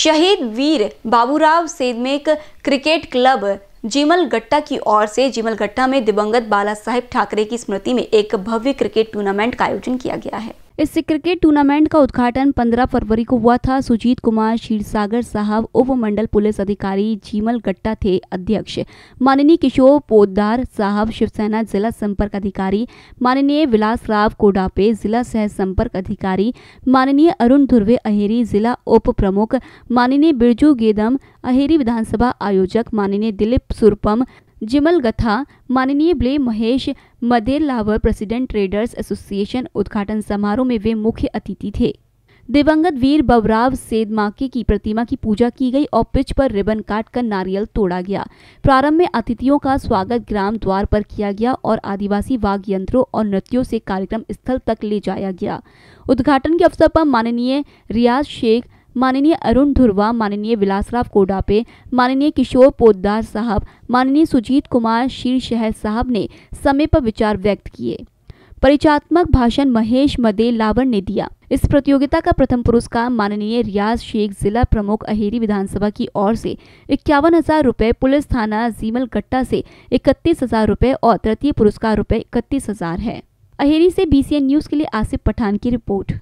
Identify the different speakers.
Speaker 1: शहीद वीर Baburao Sedmek cricket club Jimal Gatta की ओर से जिमल गट्टा में दिवंगत बाला साहेब ठाकरे की स्मृति में एक भव्य क्रिकेट टूर्नामेंट का आयोजन किया गया है इस क्रिकेट टूर्नामेंट का उद्घाटन 15 फरवरी को हुआ था सुजीत कुमार क्षीरसागर साहब उप मंडल पुलिस अधिकारी जीमल गट्टा थे अध्यक्ष माननीय किशोर पोदार साहब शिवसेना जिला संपर्क अधिकारी माननीय विलास राव कोडापे जिला सह संपर्क अधिकारी माननीय अरुण धुर्वे अहेरी जिला उप प्रमुख माननीय बिरजू गेदम अहेरी विधानसभा आयोजक माननीय दिलीप सुरपम गथा माननीय ब्ले Mahesh Madelawar president traders association उद्घाटन समारोह में वे मुख्य अतिथि थे दिवंगत वीर बबराव सेदमाके की प्रतिमा की पूजा की गई और पिच पर रिबन काट कर नारियल तोड़ा गया प्रारंभ में अतिथियों का स्वागत ग्राम द्वार पर किया गया और आदिवासी वाग यंत्रों और नृत्यों से कार्यक्रम स्थल तक ले जाया गया उद्घाटन के अवसर पर माननीय रियाज शेख माननीय अरुण धुरवा माननीय विलासराव कोडापे माननीय किशोर पोदार साहब माननीय सुजीत कुमार शीर शहर साहब ने समय पर विचार व्यक्त किए परिचात्मक भाषण महेश मदे लावर ने दिया इस प्रतियोगिता का प्रथम पुरस्कार माननीय रियाज शेख जिला प्रमुख अहेरी विधानसभा की ओर से इक्यावन हजार रूपए पुलिस थाना जीमल गट्टा से इकतीस हजार रूपए और तृतीय पुरस्कार रूपए इकतीस हजार है अहेरी से बीसीएन न्यूज के लिए आसिफ पठान की रिपोर्ट